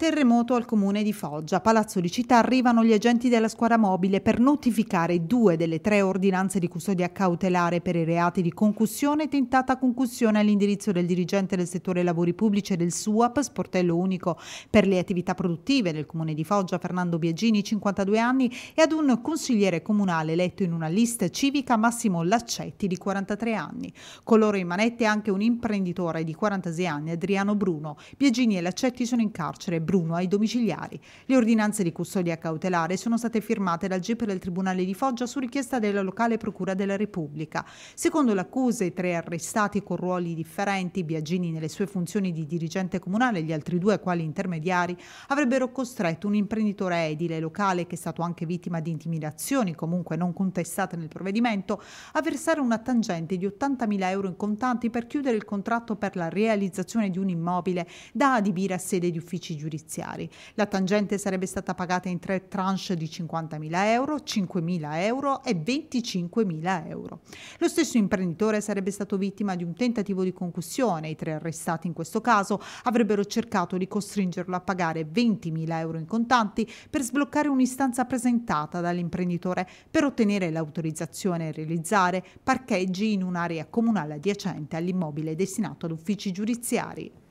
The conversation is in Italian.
Terremoto al comune di Foggia. A Palazzo di Città arrivano gli agenti della squadra mobile per notificare due delle tre ordinanze di custodia cautelare per i reati di concussione e tentata concussione all'indirizzo del dirigente del settore lavori pubblici e del SUAP, sportello unico per le attività produttive del comune di Foggia, Fernando Biagini, 52 anni, e ad un consigliere comunale eletto in una lista civica, Massimo Laccetti, di 43 anni. Con loro in manette anche un imprenditore di 46 anni, Adriano Bruno. Biagini e Laccetti sono in carcere Bruno ai domiciliari. Le ordinanze di custodia cautelare sono state firmate dal GIP del Tribunale di Foggia su richiesta della locale Procura della Repubblica. Secondo l'accusa, i tre arrestati con ruoli differenti, Biagini nelle sue funzioni di dirigente comunale e gli altri due quali intermediari, avrebbero costretto un imprenditore edile locale, che è stato anche vittima di intimidazioni, comunque non contestate nel provvedimento, a versare una tangente di 80.000 euro in contanti per chiudere il contratto per la realizzazione di un immobile da adibire a sede di uffici giudiziari giudiziari. La tangente sarebbe stata pagata in tre tranche di 50.000 euro, 5.000 euro e 25.000 euro. Lo stesso imprenditore sarebbe stato vittima di un tentativo di concussione. I tre arrestati in questo caso avrebbero cercato di costringerlo a pagare 20.000 euro in contanti per sbloccare un'istanza presentata dall'imprenditore per ottenere l'autorizzazione a realizzare parcheggi in un'area comunale adiacente all'immobile destinato ad uffici giudiziari.